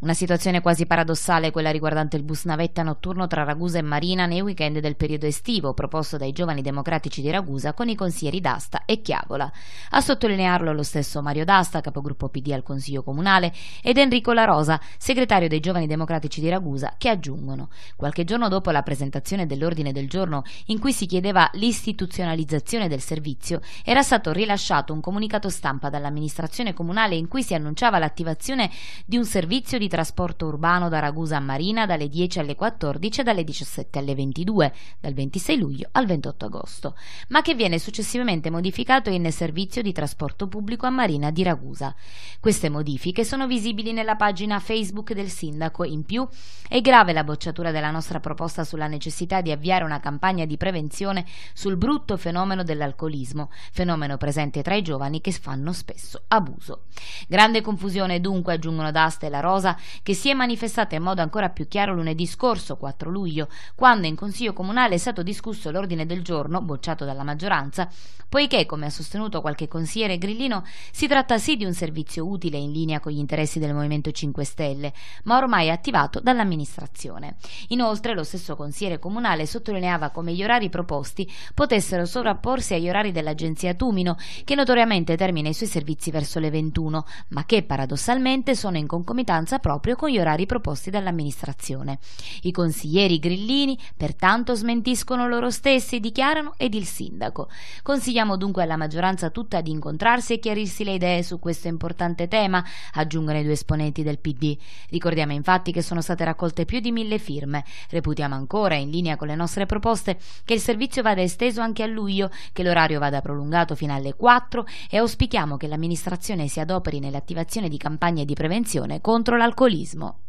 Una situazione quasi paradossale quella riguardante il bus navetta notturno tra Ragusa e Marina nei weekend del periodo estivo, proposto dai giovani democratici di Ragusa con i consiglieri D'Asta e Chiavola. A sottolinearlo lo stesso Mario D'Asta, capogruppo PD al Consiglio Comunale, ed Enrico La Rosa, segretario dei giovani democratici di Ragusa, che aggiungono. Qualche giorno dopo la presentazione dell'ordine del giorno in cui si chiedeva l'istituzionalizzazione del servizio, era stato rilasciato un comunicato stampa dall'amministrazione comunale in cui si annunciava l'attivazione di un servizio di di trasporto urbano da Ragusa a Marina dalle 10 alle 14 e dalle 17 alle 22, dal 26 luglio al 28 agosto, ma che viene successivamente modificato in servizio di trasporto pubblico a Marina di Ragusa. Queste modifiche sono visibili nella pagina Facebook del sindaco. In più è grave la bocciatura della nostra proposta sulla necessità di avviare una campagna di prevenzione sul brutto fenomeno dell'alcolismo, fenomeno presente tra i giovani che fanno spesso abuso. Grande confusione dunque, aggiungono D'Aste e La Rosa, che si è manifestata in modo ancora più chiaro lunedì scorso, 4 luglio, quando in Consiglio Comunale è stato discusso l'ordine del giorno, bocciato dalla maggioranza, poiché, come ha sostenuto qualche consigliere grillino, si tratta sì di un servizio utile in linea con gli interessi del Movimento 5 Stelle, ma ormai attivato dall'amministrazione. Inoltre, lo stesso consigliere comunale sottolineava come gli orari proposti potessero sovrapporsi agli orari dell'agenzia Tumino, che notoriamente termina i suoi servizi verso le 21, ma che paradossalmente sono in concomitanza proprio proprio con gli orari proposti dall'amministrazione. I consiglieri grillini pertanto smentiscono loro stessi, dichiarano, ed il sindaco. Consigliamo dunque alla maggioranza tutta di incontrarsi e chiarirsi le idee su questo importante tema, aggiungono i due esponenti del PD. Ricordiamo infatti che sono state raccolte più di mille firme. Reputiamo ancora, in linea con le nostre proposte, che il servizio vada esteso anche a luglio, che l'orario vada prolungato fino alle 4 e auspichiamo che l'amministrazione si adoperi nell'attivazione di campagne di prevenzione contro l'alcol alcolismo